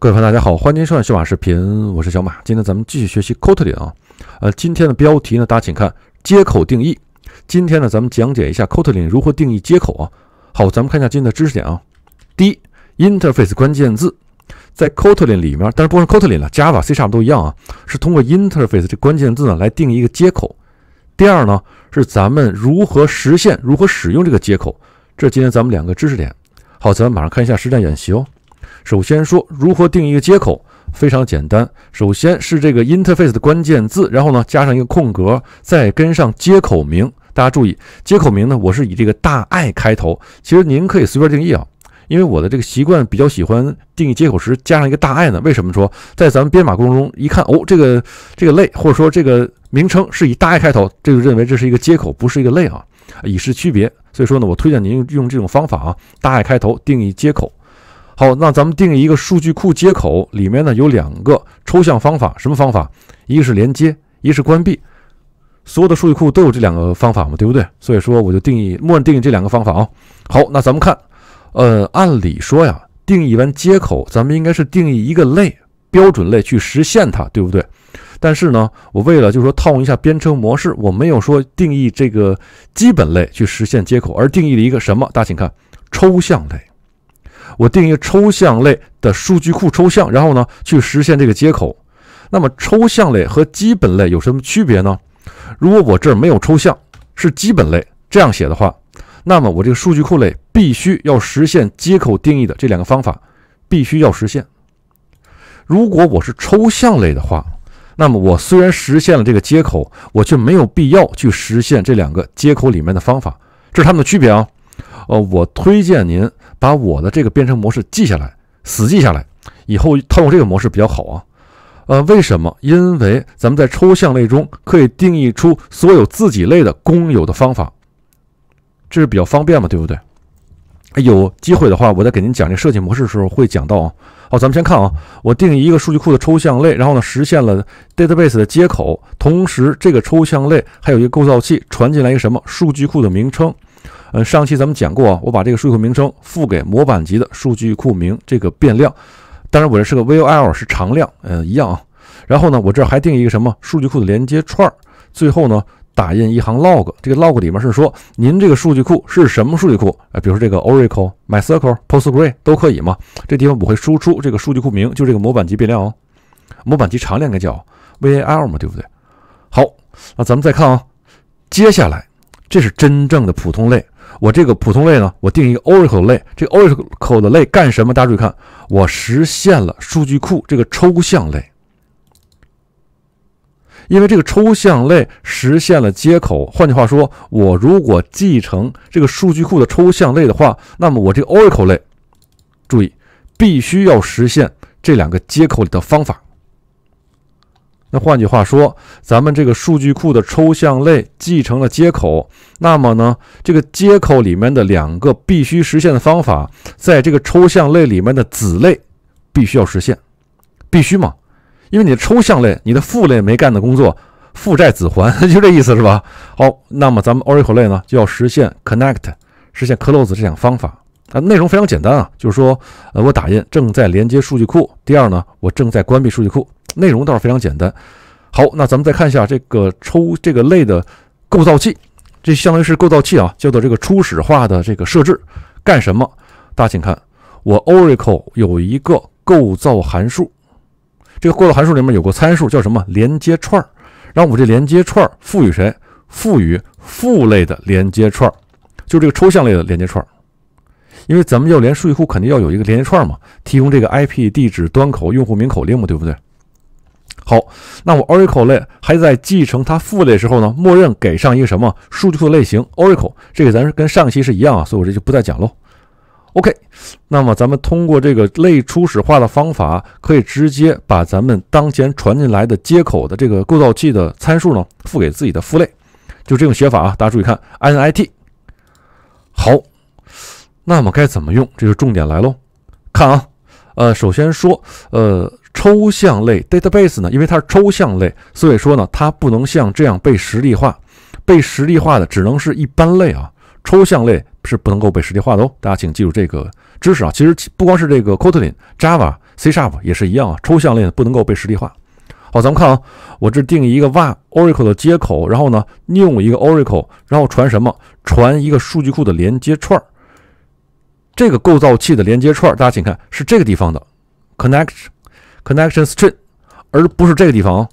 各位朋友，大家好，欢迎收看小马视频，我是小马。今天咱们继续学习 Kotlin 啊，呃，今天的标题呢，大家请看接口定义。今天呢，咱们讲解一下 Kotlin 如何定义接口啊。好，咱们看一下今天的知识点啊。第一，interface 关键字在 Kotlin 里面，但是不是 Kotlin 了，Java、C 差不多一样啊，是通过 interface 这关键字呢来定一个接口。第二呢，是咱们如何实现、如何使用这个接口。这是今天咱们两个知识点。好，咱们马上看一下实战演习哦。首先说如何定义一个接口非常简单，首先是这个 interface 的关键字，然后呢加上一个空格，再跟上接口名。大家注意接口名呢，我是以这个大 I 开头。其实您可以随便定义啊，因为我的这个习惯比较喜欢定义接口时加上一个大 I 呢。为什么说在咱们编码过程中一看哦，这个这个类或者说这个名称是以大 I 开头，这就认为这是一个接口，不是一个类啊，以示区别。所以说呢，我推荐您用用这种方法啊，大 I 开头定义接口。好，那咱们定义一个数据库接口，里面呢有两个抽象方法，什么方法？一个是连接，一个是关闭。所有的数据库都有这两个方法嘛，对不对？所以说我就定义，默认定义这两个方法啊。好，那咱们看，呃，按理说呀，定义完接口，咱们应该是定义一个类，标准类去实现它，对不对？但是呢，我为了就是说套用一下编程模式，我没有说定义这个基本类去实现接口，而定义了一个什么？大家请看，抽象类。我定义抽象类的数据库抽象，然后呢，去实现这个接口。那么抽象类和基本类有什么区别呢？如果我这儿没有抽象，是基本类这样写的话，那么我这个数据库类必须要实现接口定义的这两个方法，必须要实现。如果我是抽象类的话，那么我虽然实现了这个接口，我却没有必要去实现这两个接口里面的方法。这是它们的区别啊。呃，我推荐您。把我的这个编程模式记下来，死记下来，以后套用这个模式比较好啊。呃，为什么？因为咱们在抽象类中可以定义出所有自己类的公有的方法，这是比较方便嘛，对不对？有机会的话，我再给您讲这设计模式的时候会讲到啊。好，咱们先看啊，我定义一个数据库的抽象类，然后呢实现了 database 的接口，同时这个抽象类还有一个构造器，传进来一个什么数据库的名称。呃，上期咱们讲过啊，我把这个数据库名称赋给模板级的数据库名这个变量，当然我这是个 V o L，是常量，嗯，一样啊。然后呢，我这儿还定一个什么数据库的连接串儿，最后呢打印一行 log，这个 log 里面是说您这个数据库是什么数据库啊？比如说这个 Oracle、MySQL、PostgreSQL 都可以嘛？这地方我会输出这个数据库名，就这个模板级变量哦，模板级常量应该叫 V A L 嘛，对不对？好，那咱们再看啊，接下来。这是真正的普通类。我这个普通类呢，我定一个 Oracle 类。这 Oracle 的类干什么？大家注意看，我实现了数据库这个抽象类。因为这个抽象类实现了接口，换句话说，我如果继承这个数据库的抽象类的话，那么我这个 Oracle 类，注意，必须要实现这两个接口里的方法。那换句话说，咱们这个数据库的抽象类继承了接口，那么呢，这个接口里面的两个必须实现的方法，在这个抽象类里面的子类，必须要实现，必须嘛？因为你的抽象类，你的父类没干的工作，父债子还，就这意思是吧？好，那么咱们 Oracle 类呢，就要实现 connect、实现 close 这两方法。啊，内容非常简单啊，就是说，呃，我打印正在连接数据库。第二呢，我正在关闭数据库。内容倒是非常简单。好，那咱们再看一下这个抽这个类的构造器，这相当于是构造器啊，叫做这个初始化的这个设置干什么？大家请看，我 Oracle 有一个构造函数，这个构造函数里面有个参数叫什么连接串儿，然后我这连接串赋予谁？赋予父类的连接串，就这个抽象类的连接串，因为咱们要连数据库，肯定要有一个连接串嘛，提供这个 IP 地址、端口、用户名、口令嘛，对不对？好，那我 Oracle 类还在继承它父类时候呢，默认给上一个什么数据库类型 Oracle，这个咱跟上期是一样，啊，所以我这就不再讲喽。OK，那么咱们通过这个类初始化的方法，可以直接把咱们当前传进来的接口的这个构造器的参数呢，赋给自己的父类。就这种写法啊，大家注意看 init。好，那么该怎么用？这就重点来喽。看啊，呃，首先说，呃。抽象类 database 呢，因为它是抽象类，所以说呢，它不能像这样被实例化。被实例化的只能是一般类啊，抽象类是不能够被实例化的哦。大家请记住这个知识啊。其实不光是这个 Kotlin、Java、C# 也是一样啊，抽象类不能够被实例化。好，咱们看啊，我这定一个哇 Oracle 的接口，然后呢 new 一个 Oracle，然后传什么？传一个数据库的连接串儿，这个构造器的连接串儿，大家请看是这个地方的 c o n n e c t Connection String，而不是这个地方，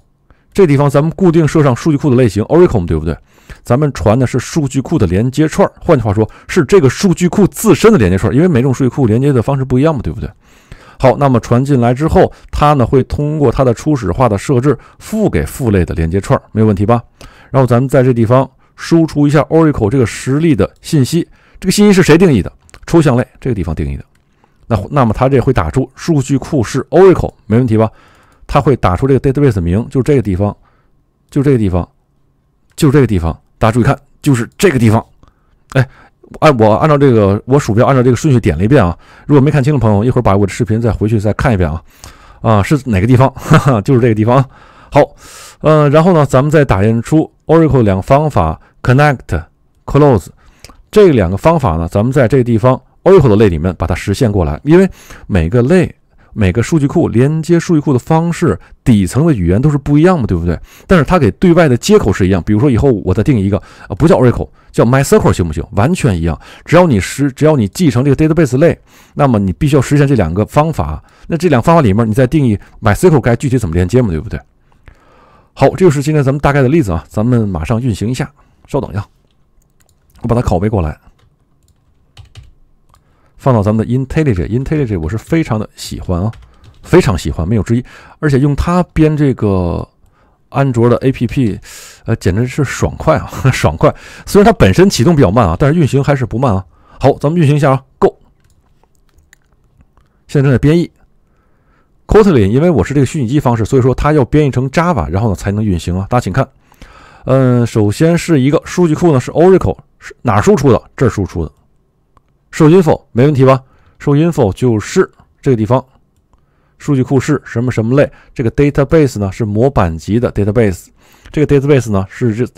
这地方咱们固定设上数据库的类型 Oracle，对不对？咱们传的是数据库的连接串，换句话说，是这个数据库自身的连接串，因为每种数据库连接的方式不一样嘛，对不对？好，那么传进来之后，它呢会通过它的初始化的设置付给父类的连接串，没有问题吧？然后咱们在这地方输出一下 Oracle 这个实例的信息，这个信息是谁定义的？抽象类这个地方定义的。那那么它这会打出数据库是 Oracle 没问题吧？它会打出这个 database 名，就这个地方，就这个地方，就这个地方，大家注意看，就是这个地方。哎，按我按照这个，我鼠标按照这个顺序点了一遍啊。如果没看清的朋友，一会儿把我的视频再回去再看一遍啊。啊，是哪个地方？哈哈，就是这个地方。好，呃，然后呢，咱们再打印出 Oracle 两个方法 connect、close 这两个方法呢，咱们在这个地方。Oracle 的类里面把它实现过来，因为每个类、每个数据库连接数据库的方式底层的语言都是不一样嘛，对不对？但是它给对外的接口是一样。比如说以后我再定一个，不叫 Oracle，叫 MyCircle 行不行？完全一样，只要你实，只要你继承这个 Database 类，那么你必须要实现这两个方法。那这两个方法里面，你再定义 MyCircle 该具体怎么连接嘛，对不对？好，这就是今天咱们大概的例子啊。咱们马上运行一下，稍等一下，我把它拷贝过来。放到咱们的 IntelliJ，IntelliJ 我是非常的喜欢啊，非常喜欢，没有之一。而且用它编这个安卓的 A P P，呃，简直是爽快啊，爽快。虽然它本身启动比较慢啊，但是运行还是不慢啊。好，咱们运行一下啊，Go。现在正在编译 Kotlin，因为我是这个虚拟机方式，所以说它要编译成 Java，然后呢才能运行啊。大家请看，嗯，首先是一个数据库呢是 Oracle，是哪输出的？这输出的。show info 没问题吧？show info 就是这个地方，数据库是什么什么类？这个 database 呢是模板级的 database，这个 database 呢是这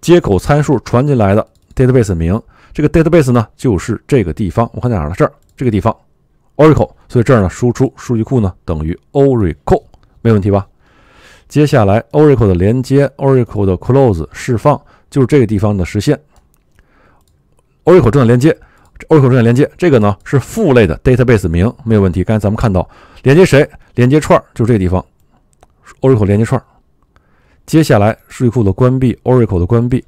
接口参数传进来的 database 名。这个 database 呢就是这个地方，我看哪了？这儿这个地方，Oracle。所以这儿呢，输出数据库呢等于 Oracle，没问题吧？接下来 Oracle 的连接，Oracle 的 close 释放就是这个地方的实现。Oracle 正在连接。Oracle 中间连接，这个呢是父类的 database 名没有问题。刚才咱们看到连接谁，连接串就这个地方 Oracle 连接串。接下来数据库的关闭，Oracle 的关闭。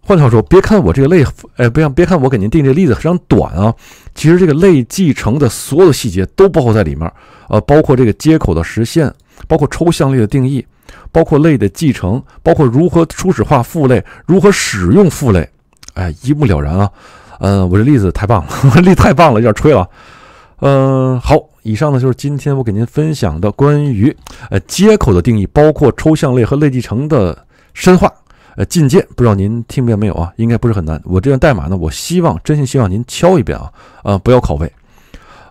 换句话说，别看我这个类哎，不要别看我给您定这个例子非常短啊，其实这个类继承的所有的细节都包括在里面啊，包括这个接口的实现，包括抽象类的定义，包括类的继承，包括如何初始化父类，如何使用父类，哎，一目了然啊。嗯，我这例子太棒了，我 例子太棒了，有点吹了。嗯，好，以上呢就是今天我给您分享的关于呃接口的定义，包括抽象类和类继承的深化呃进阶，不知道您听明白没有啊？应该不是很难。我这段代码呢，我希望真心希望您敲一遍啊，呃，不要拷贝。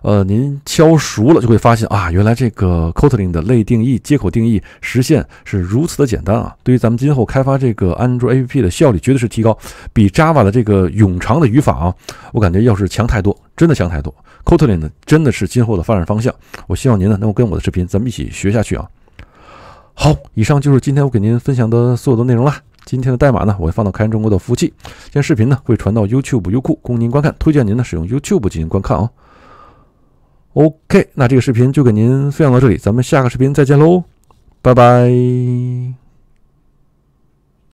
呃，您敲熟了就会发现啊，原来这个 Kotlin 的类定义、接口定义实现是如此的简单啊！对于咱们今后开发这个安卓 APP 的效率，绝对是提高，比 Java 的这个冗长的语法啊，我感觉要是强太多，真的强太多。Kotlin 呢，真的是今后的发展方向，我希望您呢能够跟我的视频，咱们一起学下去啊！好，以上就是今天我给您分享的所有的内容了。今天的代码呢，我会放到开源中国的服务器，今天视频呢会传到 YouTube、优酷供您观看，推荐您呢使用 YouTube 进行观看哦。OK，那这个视频就给您分享到这里，咱们下个视频再见喽，拜拜。